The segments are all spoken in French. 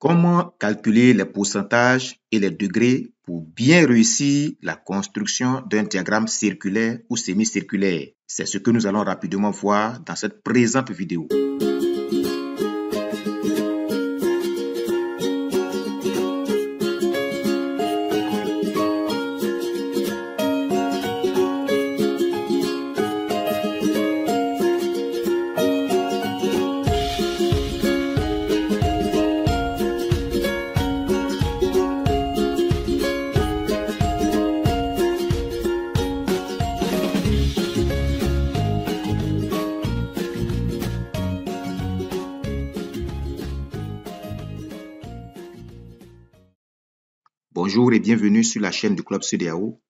Comment calculer les pourcentages et les degrés pour bien réussir la construction d'un diagramme circulaire ou semi-circulaire C'est ce que nous allons rapidement voir dans cette présente vidéo. Bonjour et bienvenue sur la chaîne du Club CEDEAO,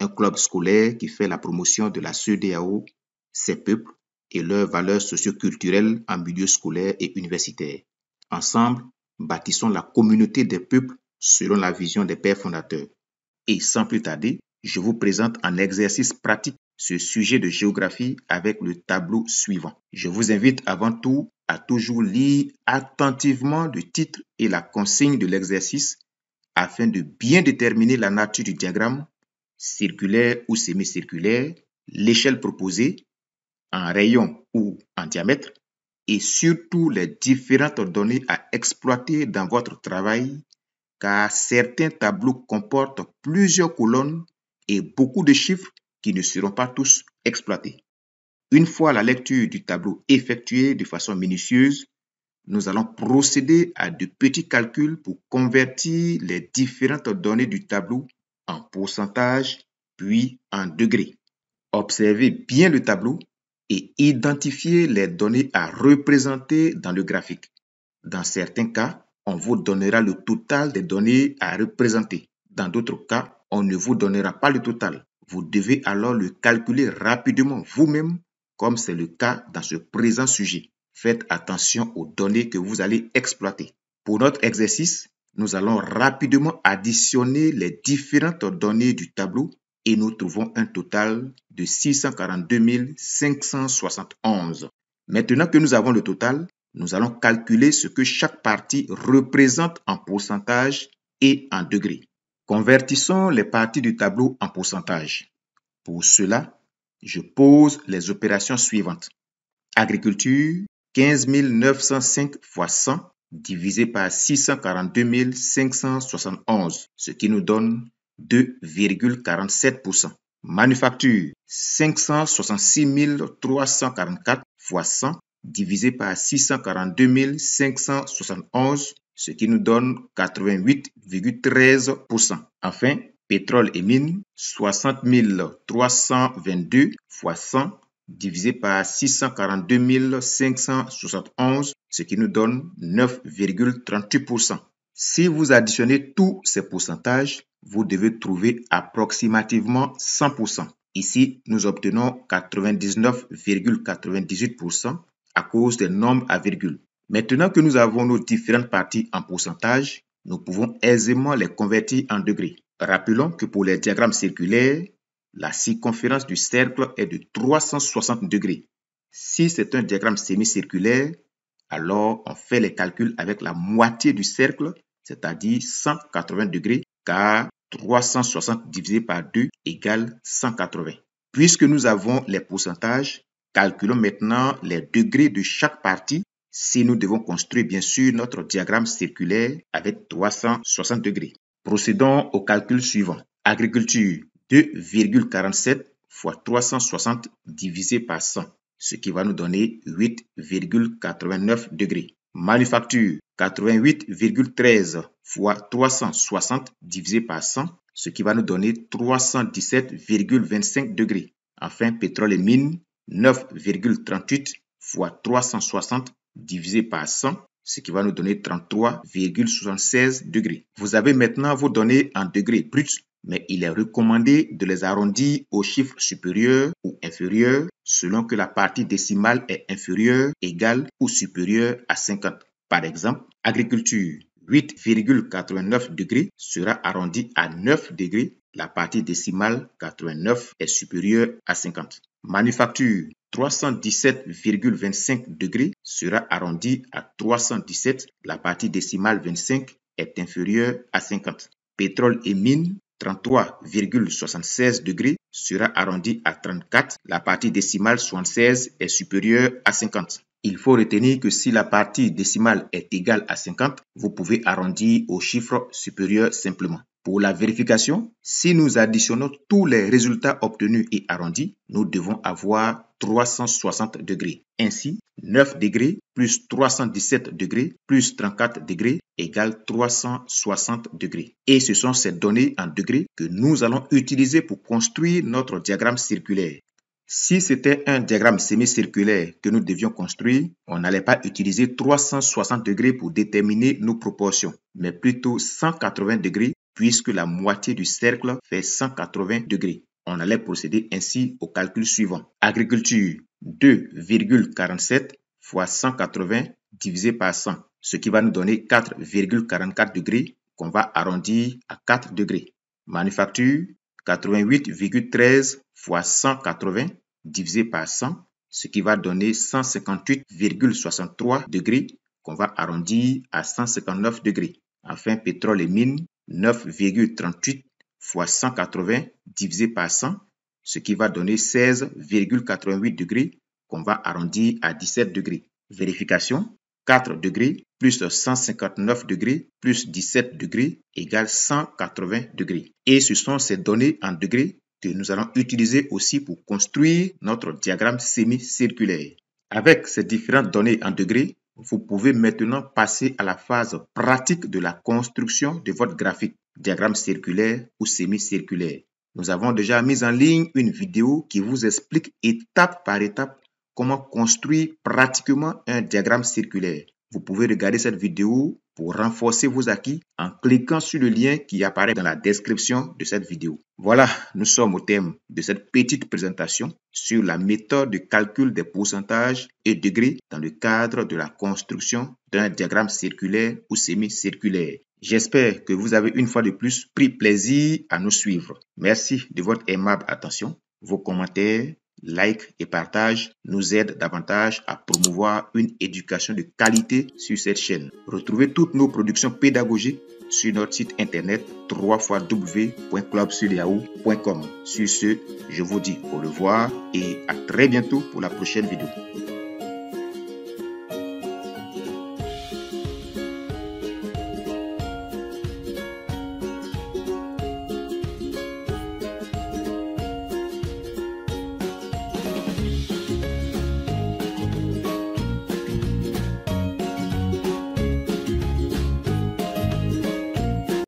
un club scolaire qui fait la promotion de la CEDEAO, ses peuples et leurs valeurs socioculturelles en milieu scolaire et universitaire. Ensemble, bâtissons la communauté des peuples selon la vision des pères fondateurs. Et sans plus tarder, je vous présente en exercice pratique ce sujet de géographie avec le tableau suivant. Je vous invite avant tout à toujours lire attentivement le titre et la consigne de l'exercice afin de bien déterminer la nature du diagramme, circulaire ou semi-circulaire, l'échelle proposée, en rayon ou en diamètre, et surtout les différentes données à exploiter dans votre travail, car certains tableaux comportent plusieurs colonnes et beaucoup de chiffres qui ne seront pas tous exploités. Une fois la lecture du tableau effectuée de façon minutieuse, nous allons procéder à de petits calculs pour convertir les différentes données du tableau en pourcentage puis en degré. Observez bien le tableau et identifiez les données à représenter dans le graphique. Dans certains cas, on vous donnera le total des données à représenter. Dans d'autres cas, on ne vous donnera pas le total. Vous devez alors le calculer rapidement vous-même, comme c'est le cas dans ce présent sujet. Faites attention aux données que vous allez exploiter. Pour notre exercice, nous allons rapidement additionner les différentes données du tableau et nous trouvons un total de 642 571. Maintenant que nous avons le total, nous allons calculer ce que chaque partie représente en pourcentage et en degré. Convertissons les parties du tableau en pourcentage. Pour cela, je pose les opérations suivantes. Agriculture, 15 905 fois 100 divisé par 642 571, ce qui nous donne 2,47%. Manufacture, 566 344 fois 100 divisé par 642 571, ce qui nous donne 88,13%. Enfin, pétrole et mines, 60 322 fois 100 divisé par 642 571, ce qui nous donne 9,38%. Si vous additionnez tous ces pourcentages, vous devez trouver approximativement 100%. Ici, nous obtenons 99,98% à cause des nombres à virgule. Maintenant que nous avons nos différentes parties en pourcentage, nous pouvons aisément les convertir en degrés. Rappelons que pour les diagrammes circulaires, la circonférence du cercle est de 360 degrés. Si c'est un diagramme semi-circulaire, alors on fait les calculs avec la moitié du cercle, c'est-à-dire 180 degrés, car 360 divisé par 2 égale 180. Puisque nous avons les pourcentages, calculons maintenant les degrés de chaque partie si nous devons construire bien sûr notre diagramme circulaire avec 360 degrés. Procédons au calcul suivant. Agriculture, 2,47 x 360 divisé par 100, ce qui va nous donner 8,89 degrés. Manufacture, 88,13 x 360 divisé par 100, ce qui va nous donner 317,25 degrés. Enfin, pétrole et mine, 9,38 x 360 divisé par 100, ce qui va nous donner 33,76 degrés. Vous avez maintenant vos données en degrés bruts mais il est recommandé de les arrondir au chiffre supérieur ou inférieur selon que la partie décimale est inférieure, égale ou supérieure à 50. Par exemple, agriculture 8,89 degrés sera arrondi à 9 degrés. La partie décimale 89 est supérieure à 50. Manufacture 317,25 degrés sera arrondi à 317. La partie décimale 25 est inférieure à 50. Pétrole et mines 33,76 degrés sera arrondi à 34, la partie décimale 76 est supérieure à 50. Il faut retenir que si la partie décimale est égale à 50, vous pouvez arrondir au chiffre supérieur simplement. Pour la vérification, si nous additionnons tous les résultats obtenus et arrondis, nous devons avoir 360 degrés. Ainsi, 9 degrés plus 317 degrés plus 34 degrés égale 360 degrés. Et ce sont ces données en degrés que nous allons utiliser pour construire notre diagramme circulaire. Si c'était un diagramme semi-circulaire que nous devions construire, on n'allait pas utiliser 360 degrés pour déterminer nos proportions, mais plutôt 180 degrés puisque la moitié du cercle fait 180 degrés. On allait procéder ainsi au calcul suivant. Agriculture 2,47 x 180 divisé par 100, ce qui va nous donner 4,44 degrés qu'on va arrondir à 4 degrés. Manufacture 88,13 x 180 divisé par 100, ce qui va donner 158,63 degrés qu'on va arrondir à 159 degrés. Enfin, pétrole et mines 9,38 x 180 divisé par 100, ce qui va donner 16,88 degrés qu'on va arrondir à 17 degrés. Vérification, 4 degrés plus 159 degrés plus 17 degrés égale 180 degrés. Et ce sont ces données en degrés que nous allons utiliser aussi pour construire notre diagramme semi-circulaire. Avec ces différentes données en degrés, vous pouvez maintenant passer à la phase pratique de la construction de votre graphique, diagramme circulaire ou semi-circulaire. Nous avons déjà mis en ligne une vidéo qui vous explique étape par étape comment construire pratiquement un diagramme circulaire. Vous pouvez regarder cette vidéo pour renforcer vos acquis en cliquant sur le lien qui apparaît dans la description de cette vidéo. Voilà, nous sommes au thème de cette petite présentation sur la méthode de calcul des pourcentages et degrés dans le cadre de la construction d'un diagramme circulaire ou semi-circulaire. J'espère que vous avez une fois de plus pris plaisir à nous suivre. Merci de votre aimable attention, vos commentaires like et partage nous aident davantage à promouvoir une éducation de qualité sur cette chaîne. Retrouvez toutes nos productions pédagogiques sur notre site internet www.clubsudiao.com Sur ce, je vous dis au revoir et à très bientôt pour la prochaine vidéo.